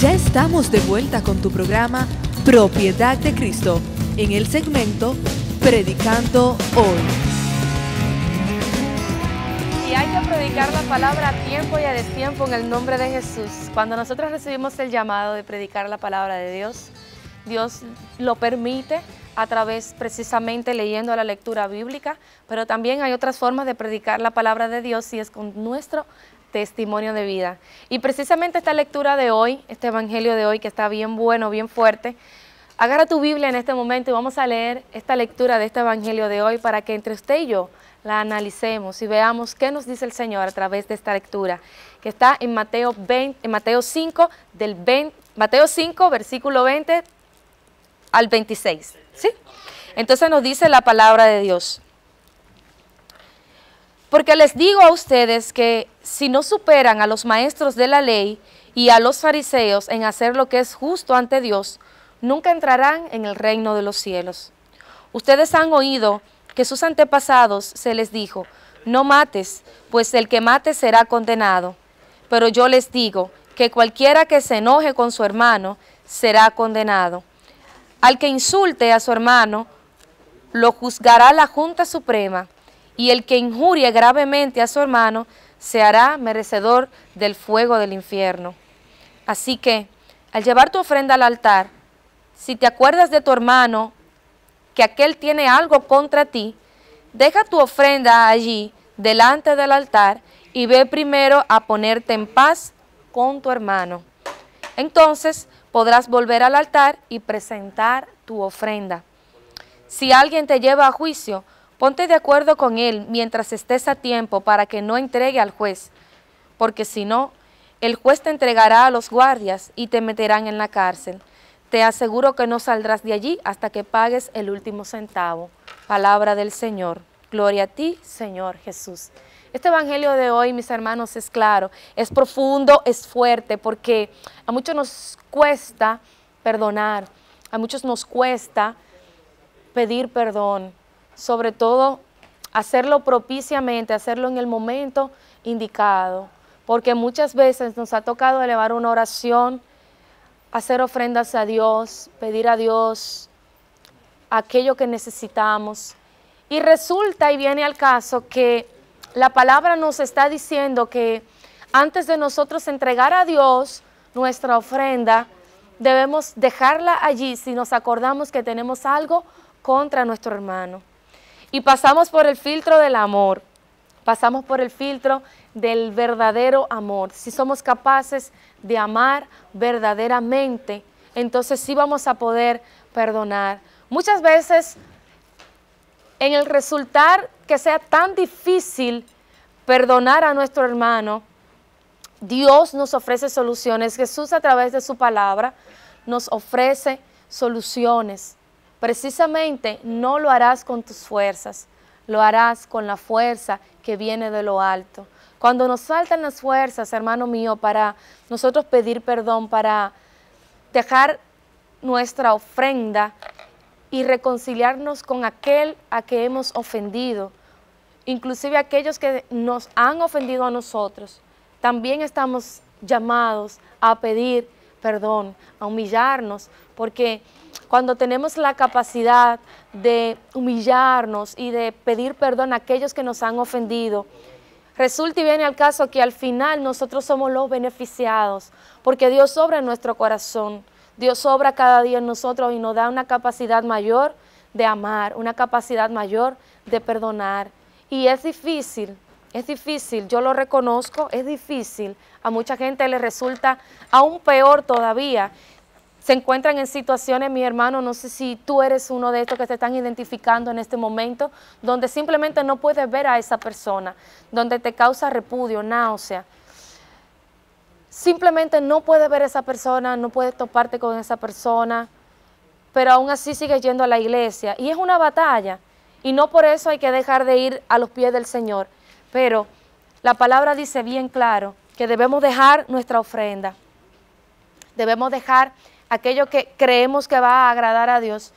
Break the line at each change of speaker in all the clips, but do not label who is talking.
Ya estamos de vuelta con tu programa Propiedad de Cristo en el segmento Predicando Hoy. Y hay que predicar la palabra a tiempo y a destiempo en el nombre de Jesús. Cuando nosotros recibimos el llamado de predicar la palabra de Dios, Dios lo permite a través precisamente leyendo la lectura bíblica, pero también hay otras formas de predicar la palabra de Dios y es con nuestro testimonio de vida. Y precisamente esta lectura de hoy, este Evangelio de hoy que está bien bueno, bien fuerte, agarra tu Biblia en este momento y vamos a leer esta lectura de este Evangelio de hoy para que entre usted y yo la analicemos y veamos qué nos dice el Señor a través de esta lectura, que está en Mateo, 20, en Mateo 5, del 20, Mateo 5, versículo 20 al 26. ¿sí? Entonces nos dice la palabra de Dios. Porque les digo a ustedes que si no superan a los maestros de la ley y a los fariseos en hacer lo que es justo ante Dios, nunca entrarán en el reino de los cielos. Ustedes han oído que sus antepasados se les dijo, no mates, pues el que mate será condenado. Pero yo les digo que cualquiera que se enoje con su hermano será condenado. Al que insulte a su hermano, lo juzgará la Junta Suprema y el que injurie gravemente a su hermano se hará merecedor del fuego del infierno. Así que, al llevar tu ofrenda al altar, si te acuerdas de tu hermano, que aquel tiene algo contra ti, deja tu ofrenda allí delante del altar y ve primero a ponerte en paz con tu hermano. Entonces podrás volver al altar y presentar tu ofrenda. Si alguien te lleva a juicio, Ponte de acuerdo con él mientras estés a tiempo para que no entregue al juez, porque si no, el juez te entregará a los guardias y te meterán en la cárcel. Te aseguro que no saldrás de allí hasta que pagues el último centavo. Palabra del Señor. Gloria a ti, Señor Jesús. Este evangelio de hoy, mis hermanos, es claro, es profundo, es fuerte, porque a muchos nos cuesta perdonar, a muchos nos cuesta pedir perdón, sobre todo hacerlo propiciamente, hacerlo en el momento indicado, porque muchas veces nos ha tocado elevar una oración, hacer ofrendas a Dios, pedir a Dios aquello que necesitamos. Y resulta y viene al caso que la palabra nos está diciendo que antes de nosotros entregar a Dios nuestra ofrenda, debemos dejarla allí si nos acordamos que tenemos algo contra nuestro hermano. Y pasamos por el filtro del amor, pasamos por el filtro del verdadero amor. Si somos capaces de amar verdaderamente, entonces sí vamos a poder perdonar. Muchas veces, en el resultar que sea tan difícil perdonar a nuestro hermano, Dios nos ofrece soluciones. Jesús a través de su palabra nos ofrece soluciones. Precisamente no lo harás con tus fuerzas, lo harás con la fuerza que viene de lo alto. Cuando nos faltan las fuerzas, hermano mío, para nosotros pedir perdón, para dejar nuestra ofrenda y reconciliarnos con aquel a que hemos ofendido, inclusive aquellos que nos han ofendido a nosotros, también estamos llamados a pedir perdón, a humillarnos, porque cuando tenemos la capacidad de humillarnos y de pedir perdón a aquellos que nos han ofendido, resulta y viene al caso que al final nosotros somos los beneficiados, porque Dios obra en nuestro corazón, Dios obra cada día en nosotros y nos da una capacidad mayor de amar, una capacidad mayor de perdonar. Y es difícil, es difícil, yo lo reconozco, es difícil. A mucha gente le resulta aún peor todavía se encuentran en situaciones, mi hermano, no sé si tú eres uno de estos que te están identificando en este momento, donde simplemente no puedes ver a esa persona, donde te causa repudio, náusea. Simplemente no puedes ver a esa persona, no puedes toparte con esa persona, pero aún así sigues yendo a la iglesia. Y es una batalla, y no por eso hay que dejar de ir a los pies del Señor, pero la palabra dice bien claro que debemos dejar nuestra ofrenda, debemos dejar aquello que creemos que va a agradar a Dios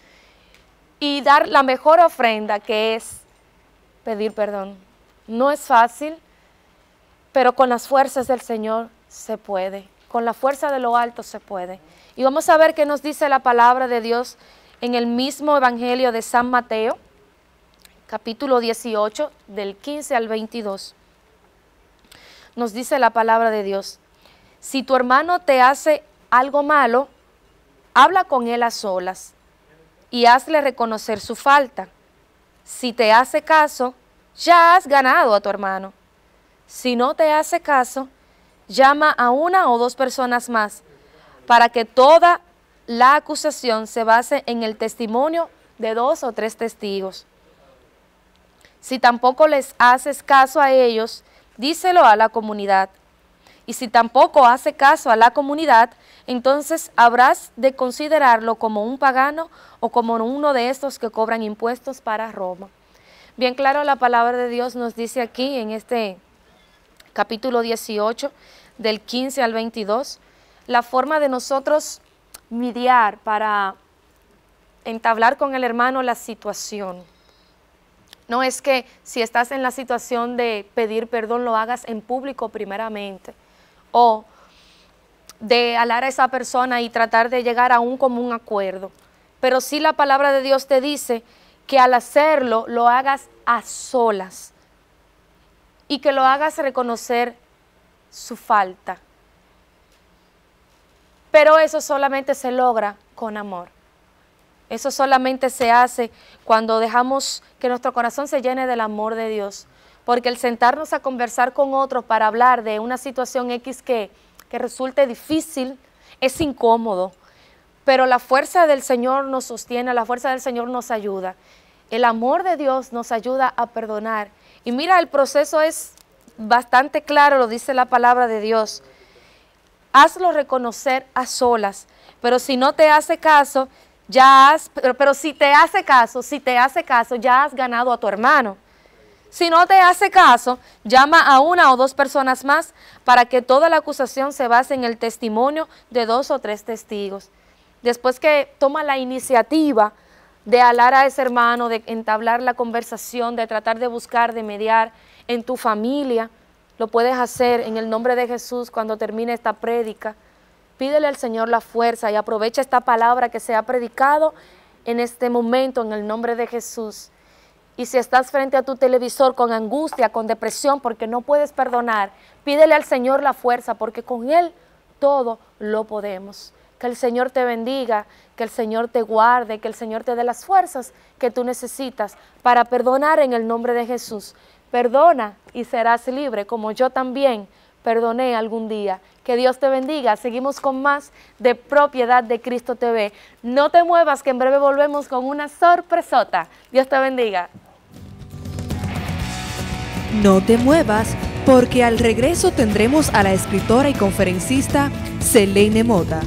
y dar la mejor ofrenda que es pedir perdón. No es fácil, pero con las fuerzas del Señor se puede, con la fuerza de lo alto se puede. Y vamos a ver qué nos dice la palabra de Dios en el mismo Evangelio de San Mateo, capítulo 18, del 15 al 22. Nos dice la palabra de Dios, si tu hermano te hace algo malo, Habla con él a solas y hazle reconocer su falta. Si te hace caso, ya has ganado a tu hermano. Si no te hace caso, llama a una o dos personas más para que toda la acusación se base en el testimonio de dos o tres testigos. Si tampoco les haces caso a ellos, díselo a la comunidad y si tampoco hace caso a la comunidad, entonces habrás de considerarlo como un pagano o como uno de estos que cobran impuestos para Roma. Bien claro, la palabra de Dios nos dice aquí en este capítulo 18, del 15 al 22, la forma de nosotros mediar para entablar con el hermano la situación. No es que si estás en la situación de pedir perdón lo hagas en público primeramente, o de alar a esa persona y tratar de llegar a un común acuerdo. Pero si la palabra de Dios te dice que al hacerlo lo hagas a solas y que lo hagas reconocer su falta. Pero eso solamente se logra con amor. Eso solamente se hace cuando dejamos que nuestro corazón se llene del amor de Dios porque el sentarnos a conversar con otros para hablar de una situación X que, que resulte difícil es incómodo, pero la fuerza del Señor nos sostiene, la fuerza del Señor nos ayuda. El amor de Dios nos ayuda a perdonar. Y mira, el proceso es bastante claro, lo dice la palabra de Dios. Hazlo reconocer a solas, pero si no te hace caso, ya has, pero si te hace caso, si te hace caso, ya has ganado a tu hermano. Si no te hace caso, llama a una o dos personas más para que toda la acusación se base en el testimonio de dos o tres testigos. Después que toma la iniciativa de alar a ese hermano, de entablar la conversación, de tratar de buscar, de mediar en tu familia, lo puedes hacer en el nombre de Jesús cuando termine esta prédica. Pídele al Señor la fuerza y aprovecha esta palabra que se ha predicado en este momento en el nombre de Jesús. Y si estás frente a tu televisor con angustia, con depresión, porque no puedes perdonar, pídele al Señor la fuerza, porque con Él todo lo podemos. Que el Señor te bendiga, que el Señor te guarde, que el Señor te dé las fuerzas que tú necesitas para perdonar en el nombre de Jesús. Perdona y serás libre, como yo también perdoné algún día. Que Dios te bendiga. Seguimos con más de Propiedad de Cristo TV. No te muevas, que en breve volvemos con una sorpresota. Dios te bendiga. No te muevas, porque al regreso tendremos a la escritora y conferencista Selene Mota.